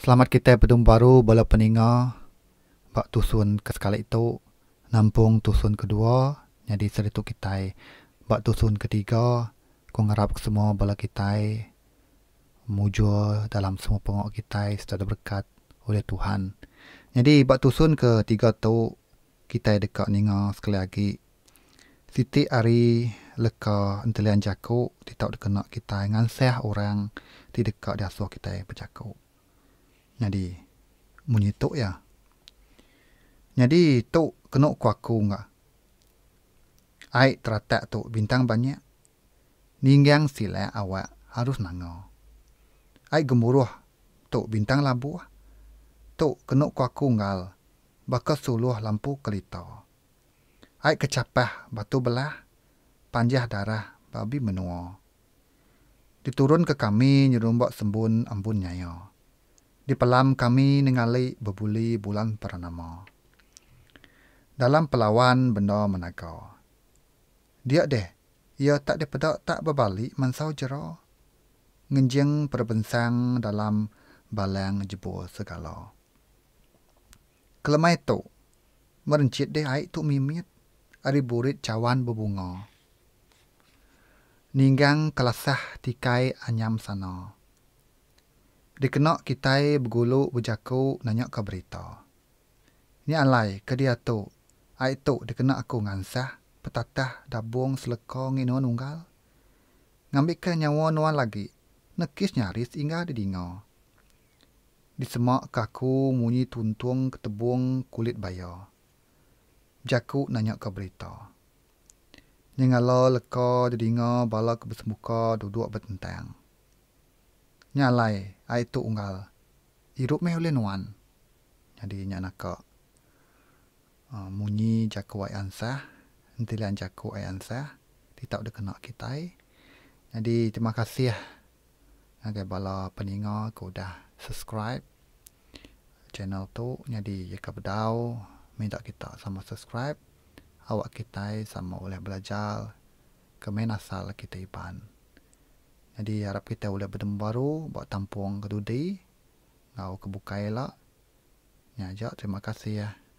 Selamat kita bertemu baru bila peningat Bak tusun ke sekali itu Nampung tusun kedua Jadi seritu kita Bak tusun ketiga Ku ngarap semua bila kita Mujur dalam semua pengok kita Setelah berkat oleh Tuhan Jadi bak tusun ketiga itu Kita dekat ningat sekali lagi Siti hari leka entelian jago, Tidak dikenak kita Ngan seh orang Tidak dikenak dia suah kita bercakuk Nadi munyi tok ya. Nadi tok kena kuaku nga. Ai trata tok bintang banyak. Ninggang sila awak harus nango. Ai gemuruh tok bintang labu. Ah. Tok kena kuaku ngal. Bakal suluh lampu kelita. Ai kecapah batu belah. Panjah darah babi menua. Diturun ke kami nyerumbak sembun embun nyayo di pelam kami ningali bebuli bulan pernama. Dalam pelawan benda menaga. Dia deh, ia tak dipedak tak berbalik mansau jero. Ngenjeng perbensang dalam balang jebol segala. Kelemai tu, merencit deh air tu mimit, ari burit cawan berbunga. Ninggang kelasah tikai anyam sana dikenak kita begulu berjaku nanya ke berita. Ini alai ke dia tu, ai tu dikenak aku ngansah, petatah dabung seleka ngino nunggal. Ngambil ke nyawa nuan lagi, nekis nyaris hingga Di semak kaku munyi tuntung ketebung kulit bayo. Jaku nanya ke berita. Nyengala leka didingo balak bersemuka duduk bertentang nya lai ai tu ungal i rup meu len wan jadi nya nak uh, ah, munyi jaku ai ansa entilan jaku ai ansa di tau de kena kita jadi terima kasih ya. Lah. agak bala peninga ko dah subscribe channel tu jadi jika berdau minta kita sama subscribe awak kita sama boleh belajar kemen asal kita ipan. Jadi harap kita boleh berdem baru buat tampung kedudi. Ngau kebuka elak. Nyajak terima kasih ya.